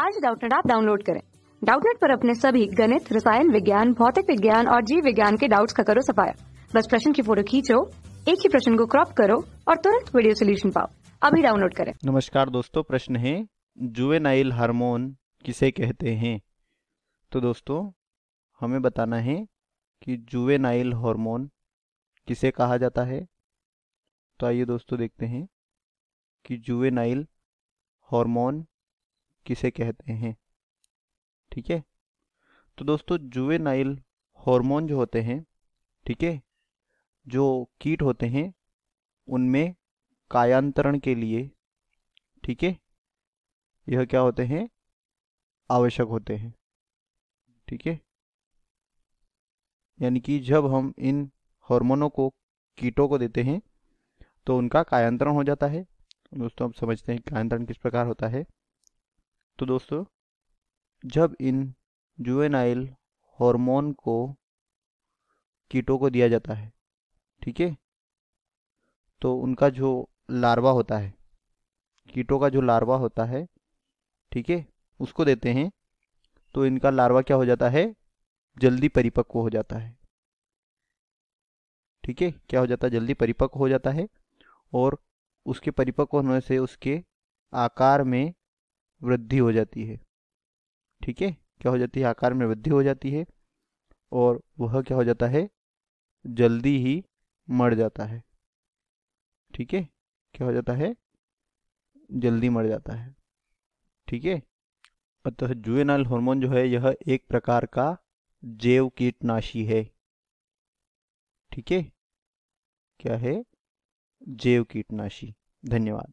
आज डाउटनेट आप डाउनलोड करें डाउटनेट पर अपने सभी गणित रसायन विज्ञान भौतिक विज्ञान और जीव विज्ञान के डाउट्स का करो सफाया बस प्रश्न की फोटो खींचो एक ही प्रश्न को क्रॉप करो और तुरंत वीडियो सोल्यूशन पाओ अभी डाउनलोड करें नमस्कार दोस्तों प्रश्न है जुवेनाइल हार्मोन किसे कहते हैं तो दोस्तों हमें बताना है कि जुवेनाइल हार्मोन किसे कहा जाता है तो आइए दोस्तों देखते हैं कि जुवेनाइल हार्मोन किसे कहते हैं ठीक है तो दोस्तों जुवेनाइल हार्मोन जो होते हैं ठीक है जो कीट होते हैं उनमें कायांतरण के लिए ठीक है यह क्या होते हैं आवश्यक होते हैं ठीक है यानी कि जब हम इन हार्मोनों को कीटों को देते हैं तो उनका कायांतरण हो जाता है दोस्तों अब समझते हैं कायांतरण किस प्रकार होता है तो दोस्तों जब इन जुवेनाइल हार्मोन को कीटों को दिया जाता है ठीक है तो उनका जो लार्वा होता है कीटों का जो लार्वा होता है ठीक है उसको देते हैं तो इनका लार्वा क्या हो जाता है जल्दी परिपक्व हो जाता है ठीक है क्या हो जाता है जल्दी परिपक्व हो जाता है और उसके परिपक्व होने से उसके आकार में वृद्धि हो जाती है ठीक है क्या हो जाती है आकार में वृद्धि हो जाती है और वह क्या हो जाता है जल्दी ही मर जाता है ठीक है क्या हो जाता है जल्दी मर जाता है ठीक है अतः जुएनाल हार्मोन जो है यह एक प्रकार का जैव कीटनाशी है ठीक है क्या है जैव कीटनाशी धन्यवाद